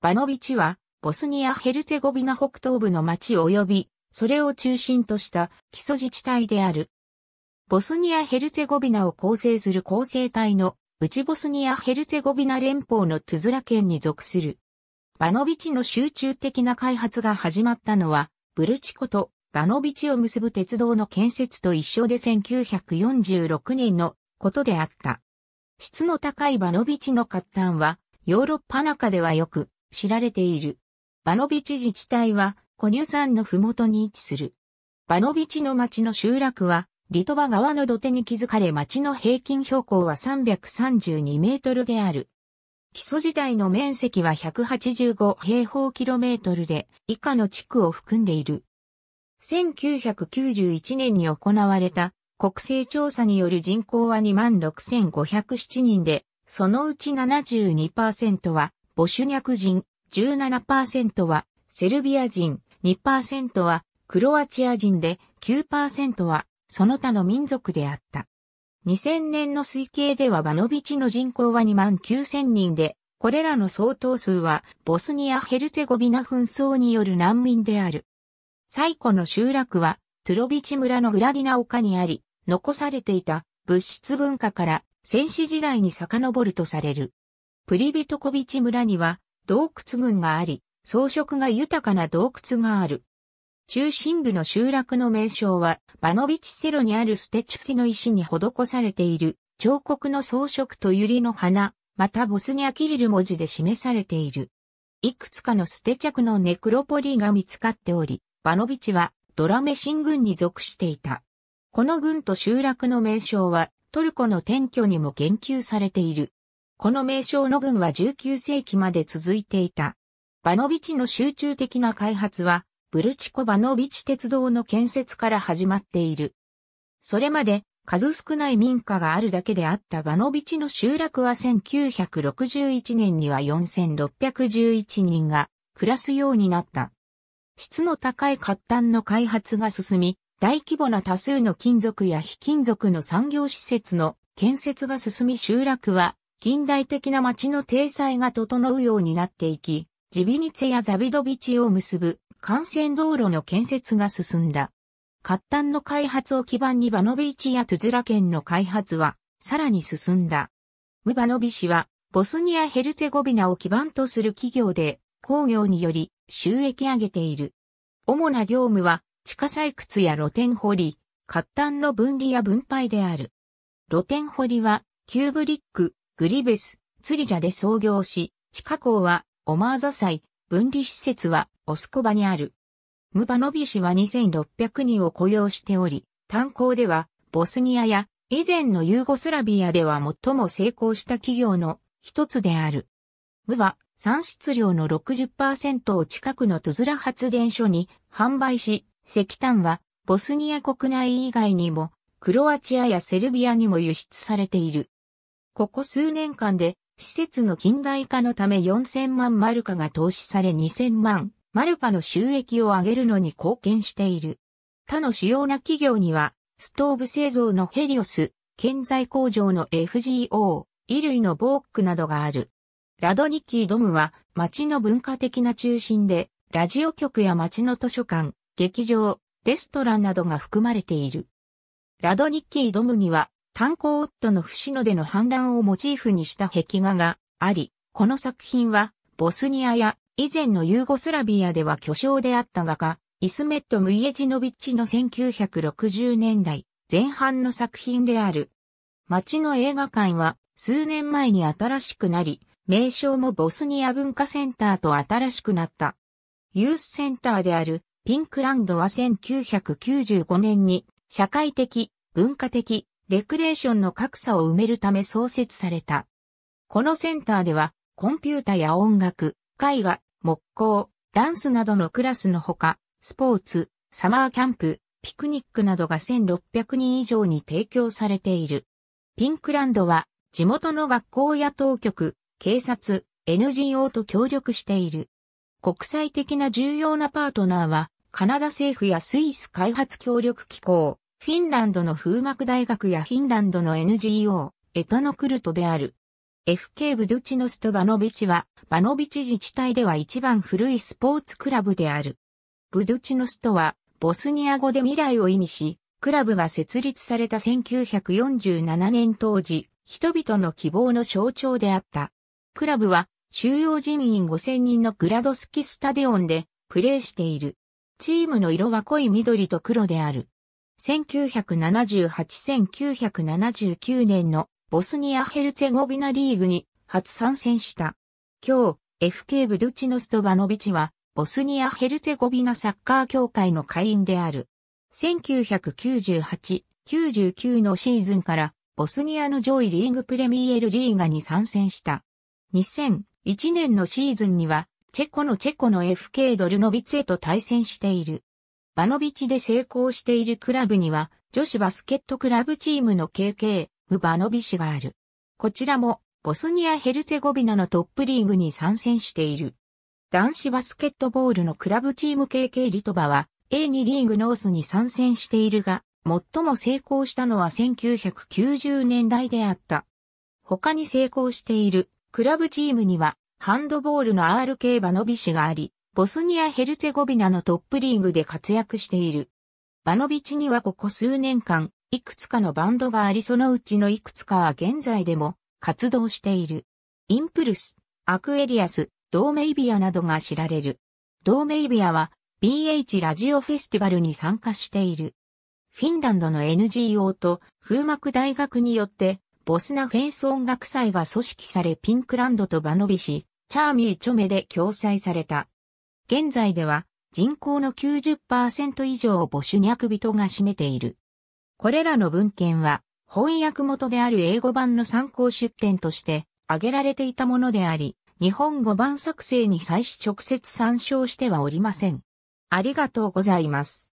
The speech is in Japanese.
バノビチは、ボスニア・ヘルツェゴビナ北東部の町及び、それを中心とした基礎自治体である。ボスニア・ヘルツェゴビナを構成する構成体の、内ボスニア・ヘルツェゴビナ連邦のトゥズラ県に属する。バノビチの集中的な開発が始まったのは、ブルチコとバノビチを結ぶ鉄道の建設と一緒で1946年のことであった。質の高いバノビチの活端は、ヨーロッパ中ではよく、知られている。バノビチ自治体は、コニュ山のふもとに位置する。バノビチの町の集落は、リトバ川の土手に築かれ町の平均標高は332メートルである。基礎時代の面積は185平方キロメートルで以下の地区を含んでいる。1991年に行われた国勢調査による人口は26,507人で、そのうち72%はボシュニャク人、17%はセルビア人、2%はクロアチア人で9%はその他の民族であった。2000年の推計ではバノビチの人口は2万9000人で、これらの相当数はボスニア・ヘルツェゴビナ紛争による難民である。最古の集落はトゥロビチ村のグラディナ丘にあり、残されていた物質文化から戦死時代に遡るとされる。プリビトコビチ村には洞窟群があり、装飾が豊かな洞窟がある。中心部の集落の名称は、バノビチセロにあるステチシの石に施されている、彫刻の装飾とユリの花、またボスニアキリル文字で示されている。いくつかの捨てクのネクロポリが見つかっており、バノビチはドラメ新軍に属していた。この軍と集落の名称はトルコの転居にも言及されている。この名称の軍は19世紀まで続いていた。バノビチの集中的な開発は、ブルチコ・バノビチ鉄道の建設から始まっている。それまで、数少ない民家があるだけであったバノビチの集落は1961年には4611人が暮らすようになった。質の高い活端の開発が進み、大規模な多数の金属や非金属の産業施設の建設が進み集落は近代的な町の体裁が整うようになっていき、ジビニツェやザビドビチを結ぶ幹線道路の建設が進んだ。活端の開発を基盤にバノビーチやトゥズラ県の開発はさらに進んだ。ムバノビ氏はボスニア・ヘルツェゴビナを基盤とする企業で工業により収益上げている。主な業務は地下採掘や露天掘り、活端の分離や分配である。露天掘りはキューブリックグリベス、ツリジャで創業し、地下港はオマーザ祭、分離施設はオスコバにある。ムバノビ氏は2600人を雇用しており、炭鉱ではボスニアや以前のユーゴスラビアでは最も成功した企業の一つである。ムは産出量の60%を近くのトゥズラ発電所に販売し、石炭はボスニア国内以外にもクロアチアやセルビアにも輸出されている。ここ数年間で、施設の近代化のため4000万マルカが投資され2000万マルカの収益を上げるのに貢献している。他の主要な企業には、ストーブ製造のヘリオス、建材工場の FGO、衣類のボークなどがある。ラドニキードムは街の文化的な中心で、ラジオ局や街の図書館、劇場、レストランなどが含まれている。ラドニッキードムには炭鉱夫の節野での反乱をモチーフにした壁画があり、この作品は、ボスニアや以前のユーゴスラビアでは巨匠であった画家、イスメット・ムイエジノビッチの1960年代前半の作品である。街の映画館は数年前に新しくなり、名称もボスニア文化センターと新しくなった。ユースセンターであるピンクランドは1995年に社会的、文化的、レクレーションの格差を埋めるため創設された。このセンターでは、コンピュータや音楽、絵画、木工、ダンスなどのクラスのほか、スポーツ、サマーキャンプ、ピクニックなどが1600人以上に提供されている。ピンクランドは、地元の学校や当局、警察、NGO と協力している。国際的な重要なパートナーは、カナダ政府やスイス開発協力機構、フィンランドの風幕大学やフィンランドの NGO、エタノクルトである。FK ブドゥチノスとバノビチは、バノビチ自治体では一番古いスポーツクラブである。ブドゥチノスとは、ボスニア語で未来を意味し、クラブが設立された1947年当時、人々の希望の象徴であった。クラブは、収容人員5000人のグラドスキスタデオンで、プレーしている。チームの色は濃い緑と黒である。1978-1979年のボスニア・ヘルツェゴビナリーグに初参戦した。今日、FK ブルチノストバノビチは、ボスニア・ヘルツェゴビナサッカー協会の会員である。1998-99のシーズンから、ボスニアの上位リーグプレミエルリーガに参戦した。2001年のシーズンには、チェコのチェコの FK ドルノビツへと対戦している。バノビチで成功しているクラブには、女子バスケットクラブチームの KK、ムバノビシがある。こちらも、ボスニア・ヘルツェゴビナのトップリーグに参戦している。男子バスケットボールのクラブチーム KK リトバは、A2 リーグノースに参戦しているが、最も成功したのは1990年代であった。他に成功しているクラブチームには、ハンドボールの RK バノビ氏があり、ボスニア・ヘルツェゴビナのトップリーグで活躍している。バノビチにはここ数年間、いくつかのバンドがありそのうちのいくつかは現在でも活動している。インプルス、アクエリアス、ドーメイビアなどが知られる。ドーメイビアは BH ラジオフェスティバルに参加している。フィンランドの NGO と風幕大学によってボスナフェンス音楽祭が組織されピンクランドとバノビし、チャーミーチョメで共催された。現在では人口の90%以上を母主脈人が占めている。これらの文献は翻訳元である英語版の参考出典として挙げられていたものであり、日本語版作成に際し直接参照してはおりません。ありがとうございます。